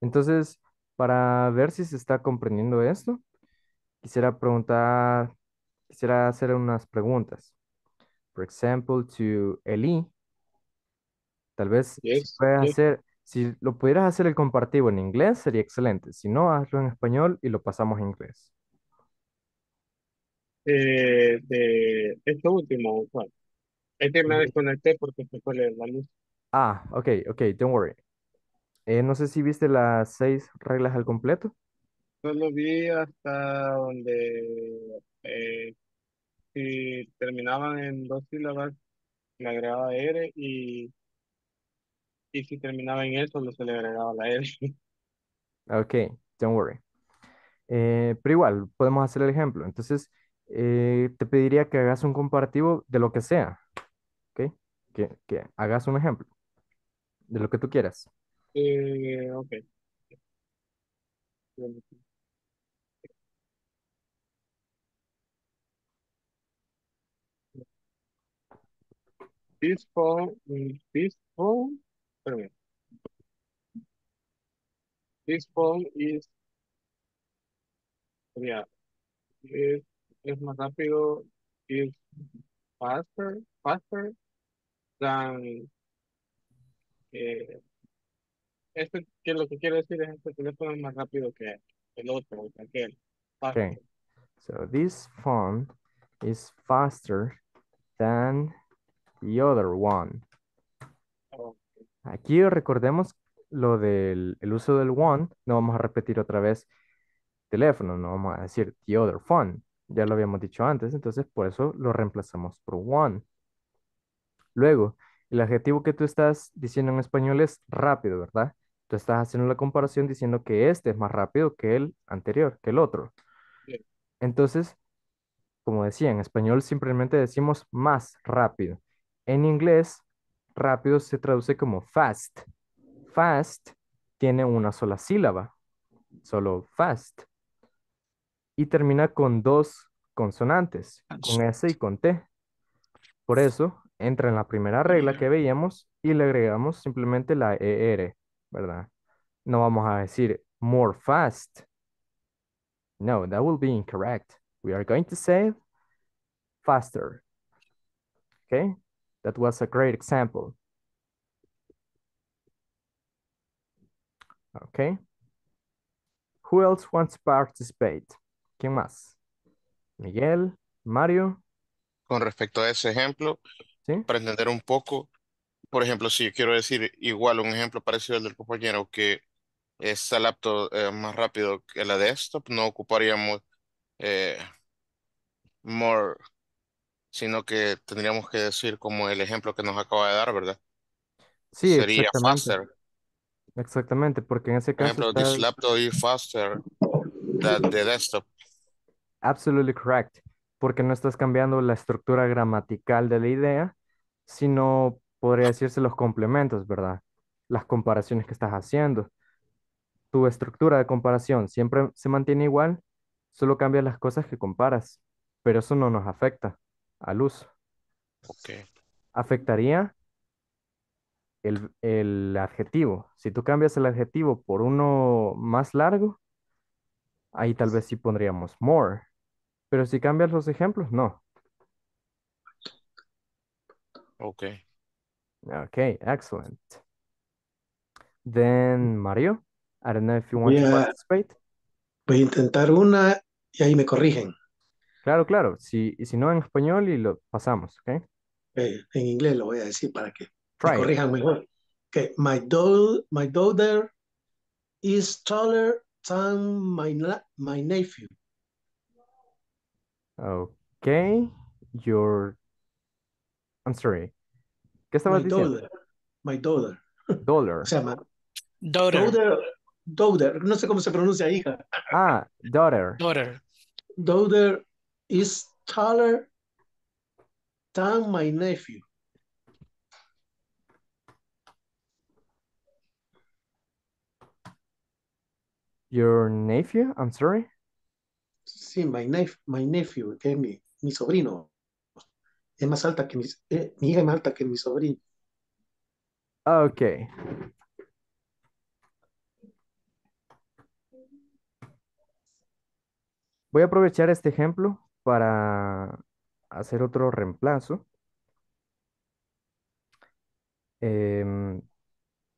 Entonces, para ver si se está comprendiendo esto, quisiera preguntar, quisiera hacer unas preguntas. Por ejemplo, to Eli, tal vez si hacer, si lo pudieras hacer el compartido en inglés sería excelente. Si no, hazlo en español y lo pasamos a inglés. Eh, de esto último, Juan. Es que me desconecté porque se fue la luz. Ah, ok, ok, don't worry. Eh, no sé si viste las seis reglas al completo. Solo pues vi hasta donde eh, si terminaban en dos sílabas, me agregaba R y, si terminaba en eso, no pues, se le agregaba la R. Ok, don't worry. Eh, pero igual, podemos hacer el ejemplo. Entonces, eh, te pediría que hagas un comparativo de lo que sea. ¿Ok? Que, que hagas un ejemplo de lo que tú quieras. Eh, This phone, this phone, uh, this phone is, yeah, is is más rápido, is faster, faster than, eh, este, que lo que quiero decir es este teléfono es más rápido que el otro, que aquel, faster. Okay. So this phone is faster than the other one. Aquí recordemos lo del uso del one, no vamos a repetir otra vez teléfono, no vamos a decir the other phone, ya lo habíamos dicho antes, entonces por eso lo reemplazamos por one. Luego, el adjetivo que tú estás diciendo en español es rápido, ¿verdad? Tú estás haciendo la comparación diciendo que este es más rápido que el anterior, que el otro. Entonces, como decía, en español simplemente decimos más rápido. En inglés, rápido se traduce como fast. Fast tiene una sola sílaba, solo fast. Y termina con dos consonantes, con S y con T. Por eso, entra en la primera regla que veíamos y le agregamos simplemente la ER, ¿verdad? No vamos a decir more fast. No, that will be incorrect. We are going to say faster. Okay? That was a great example. Okay. Who else wants to participate? ¿Quién más? Miguel, Mario. Con respecto a ese ejemplo, para entender un poco, por ejemplo, si yo quiero decir igual un ejemplo parecido al del compañero que el laptop eh, más rápido que la desktop, no ocuparíamos eh, more sino que tendríamos que decir como el ejemplo que nos acaba de dar, ¿verdad? Sí, Sería faster. Exactamente, porque en ese caso ejemplo, this laptop is faster than the desktop. Absolutely correct, porque no estás cambiando la estructura gramatical de la idea, sino podría decirse los complementos, ¿verdad? Las comparaciones que estás haciendo. Tu estructura de comparación siempre se mantiene igual, solo cambias las cosas que comparas, pero eso no nos afecta a luz. Okay. Afectaría el, adjetivo. Si tú cambias el adjetivo por uno más largo, ahí tal vez sí pondríamos more. Pero si cambias los ejemplos, no. Ok. Ok, excellent. Then, Mario, I don't know if you want to participate. Voy a intentar una y ahí me corrigen. Claro, claro. Si, si no en español y lo pasamos, ¿ok? Eh, en inglés lo voy a decir para que me corrijan mejor. Okay. My, daughter is taller than my, my nephew. Ok. Your... I'm sorry. ¿Qué estabas my diciendo? Daughter. My daughter. Dollar. O sea, daughter. daughter. Daughter. No sé cómo se pronuncia hija. Ah, daughter. Daughter. Daughter is taller than my nephew. Your nephew? I'm sorry. Sí, my, nef my nephew, que mi, sobrino. Es más alta que eh, mi, hija es más alta que mi sobrino. Okay. Voy a aprovechar este ejemplo para hacer otro reemplazo. Em,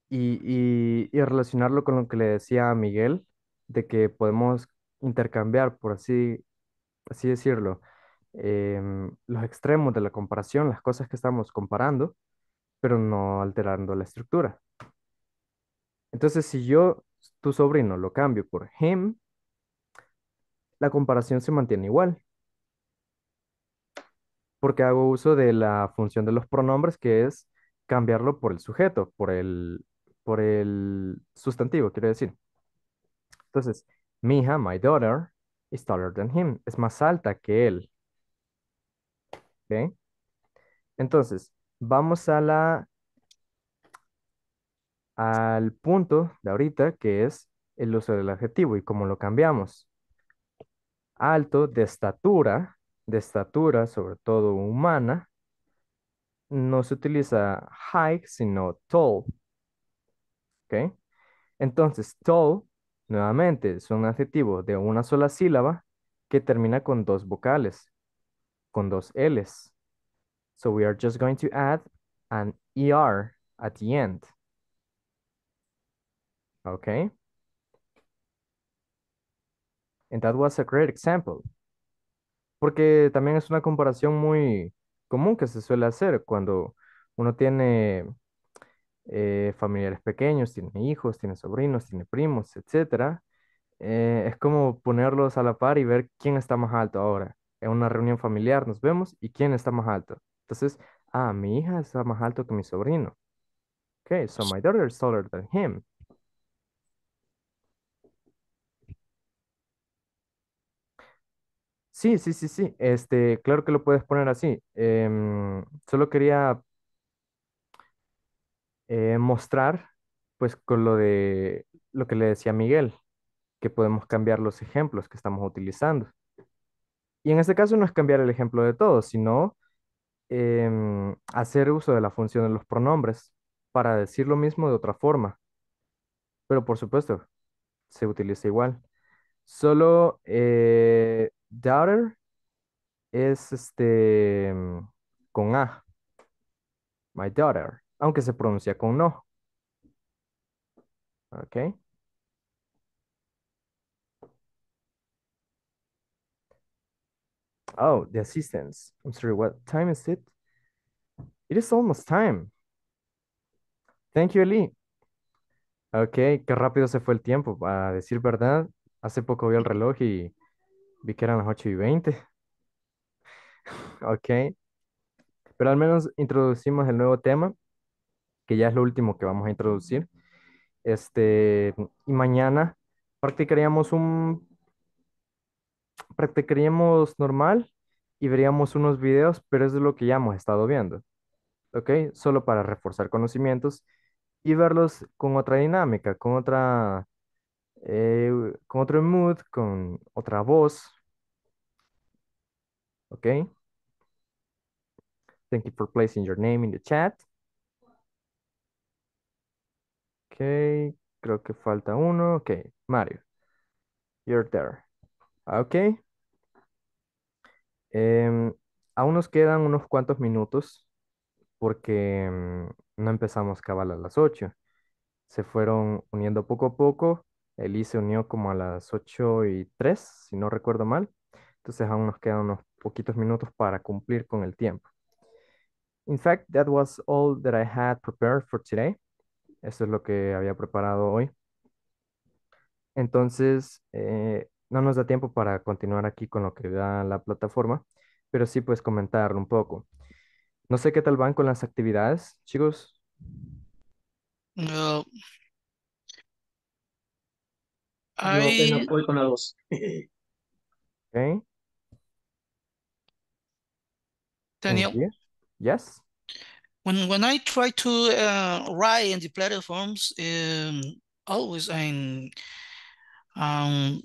y, relacionarlo con lo que le decía a Miguel, de que podemos intercambiar, por así, así decirlo, em, los extremos de la comparación, las cosas que estamos comparando, pero no alterando la estructura. Entonces, si yo, tu sobrino, lo cambio por him, la comparación se mantiene igual porque hago uso de la función de los pronombres, que es cambiarlo por el sujeto, por el, sustantivo, quiero decir. Entonces, mi hija, my daughter, is taller than him. Es más alta que él. ¿Ok? Entonces, vamos a la, al punto de ahorita, que es el uso del adjetivo y cómo lo cambiamos. Alto de estatura de estatura, sobre todo humana, no se utiliza high, sino tall. ¿Ok? Entonces, tall, nuevamente, es un adjetivo de una sola sílaba que termina con dos vocales, con dos L's. So we are just going to add an ER at the end. Okay? And that was a great example porque también es una comparación muy común que se suele hacer cuando uno tiene eh, familiares pequeños, tiene hijos, tiene sobrinos, tiene primos, etcétera. Eh, es como ponerlos a la par y ver quién está más alto ahora. En una reunión familiar nos vemos y quién está más alto. Entonces, ah, mi hija está más alto que mi sobrino. Okay, so my daughter is taller than him. Sí, sí, sí, sí. Este, claro que lo puedes poner así. Em, solo quería eh, mostrar, pues, con lo de lo que le decía Miguel, que podemos cambiar los ejemplos que estamos utilizando. Y en este caso no es cambiar el ejemplo de todo, sino em, hacer uso de la función de los pronombres para decir lo mismo de otra forma. Pero por supuesto, se utiliza igual. Solo eh, daughter es este con A. My daughter, aunque se pronuncia con no. Ok. Oh, the assistance. I'm sorry, what time is it? It is almost time. Thank you, Eli. Ok, qué rápido se fue el tiempo, para decir verdad. Hace poco vi el reloj y Vi que eran las 8 y 20. ok. Pero al menos introducimos el nuevo tema, que ya es lo último que vamos a introducir. Este, y mañana practicaríamos un... Practicaríamos normal y veríamos unos videos, pero es es lo que ya hemos estado viendo. ¿Ok? Solo para reforzar conocimientos y verlos con otra dinámica, con otra... Eh, con otro mood, con otra voz, Okay. Thank you for placing your name in the chat. Okay, creo que falta uno. Okay, Mario, you're there. Okay. Em, aún nos quedan unos cuantos minutos porque em, no empezamos cabal a las 8. Se fueron uniendo poco a poco. Elise se unió como a las 8 y 3, si no recuerdo mal. Entonces aún nos quedan unos poquitos minutos para cumplir con el tiempo. In fact, that was all that I had prepared for today. Eso es lo que había preparado hoy. Entonces, eh, no nos da tiempo para continuar aquí con lo que da la plataforma, pero sí puedes comentarlo un poco. No sé qué tal van con las actividades, chicos. No. Yo no con la ok. Daniel? Yes? When, when I try to uh, write in the platforms, um, always I'm, um,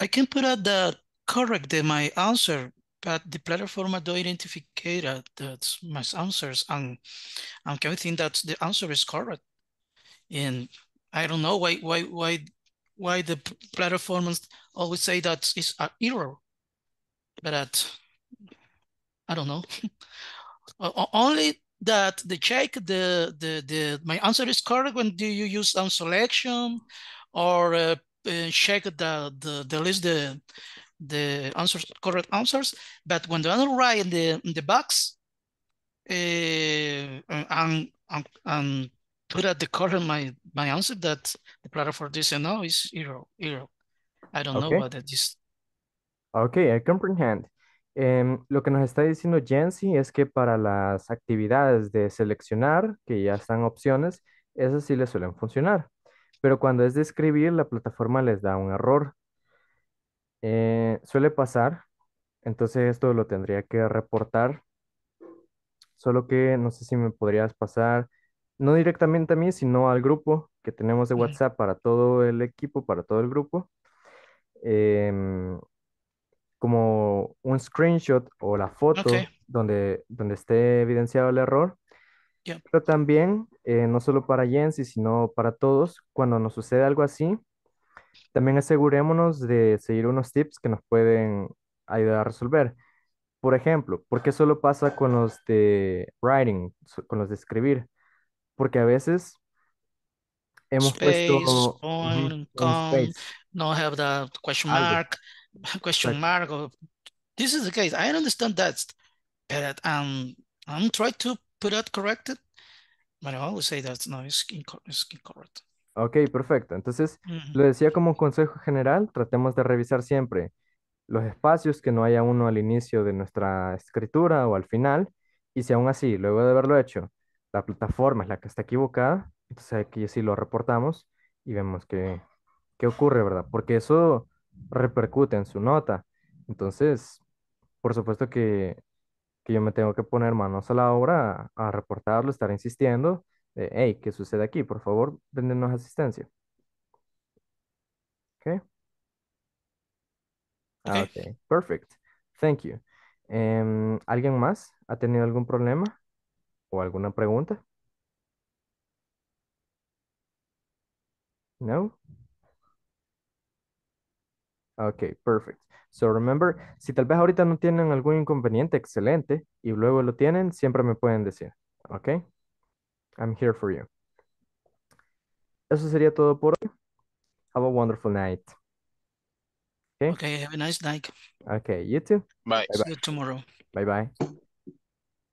I can put out the correct my answer, but the platform do identify uh, that my answers and and can think that the answer is correct? And I don't know why why why why the platforms always say that it's an error, but I don't know. Only that the check the, the, the, my answer is correct when do you use some selection or uh, uh, check the, the, the list, the, the answers, correct answers. But when the other right in the, in the box, uh, and, and, and put at the corner my my answer that the product for this and now is zero zero. I don't okay. know what that is. Okay, I comprehend. Em, lo que nos está diciendo Jensi es que para las actividades de seleccionar, que ya están opciones, esas sí le suelen funcionar. Pero cuando es de escribir, la plataforma les da un error. Eh, suele pasar, entonces esto lo tendría que reportar. Solo que no sé si me podrías pasar, no directamente a mí, sino al grupo que tenemos de WhatsApp para todo el equipo, para todo el grupo. Eh, como un screenshot o la foto donde, donde esté evidenciado el error. Pero también, eh, no solo para Jensi, sino para todos, cuando nos sucede algo así, también asegurémonos de seguir unos tips que nos pueden ayudar a resolver. Por ejemplo, ¿por qué solo pasa con los de writing, con los de escribir? Porque a veces hemos puesto no have the question mark. question this is the case. I understand that, but um, I'm trying to put it corrected, but I always say that no, incorrect. Ok, perfecto. Entonces, mm-hmm. lo decía como un consejo general, tratemos de revisar siempre los espacios, que no haya uno al inicio de nuestra escritura o al final, y si aún así, luego de haberlo hecho, la plataforma es la que está equivocada, entonces aquí sí lo reportamos y vemos qué, qué ocurre, ¿verdad? Porque eso repercute en su nota. Entonces, por supuesto que, yo me tengo que poner manos a la obra, a, reportarlo, estar insistiendo, hey, ¿qué sucede aquí? Por favor, dennos asistencia. ¿Ok? Ah, ok, okay. perfect. Thank you. Em, ¿Alguien más ha tenido algún problema o alguna pregunta? No? Ok, perfect. So remember, si tal vez ahorita no tienen algún inconveniente, excelente, y luego lo tienen, siempre me pueden decir. Ok? I'm here for you. Eso sería todo por hoy. Have a wonderful night. Okay, have a nice night. Okay, you too. -bye. See you tomorrow. Bye bye.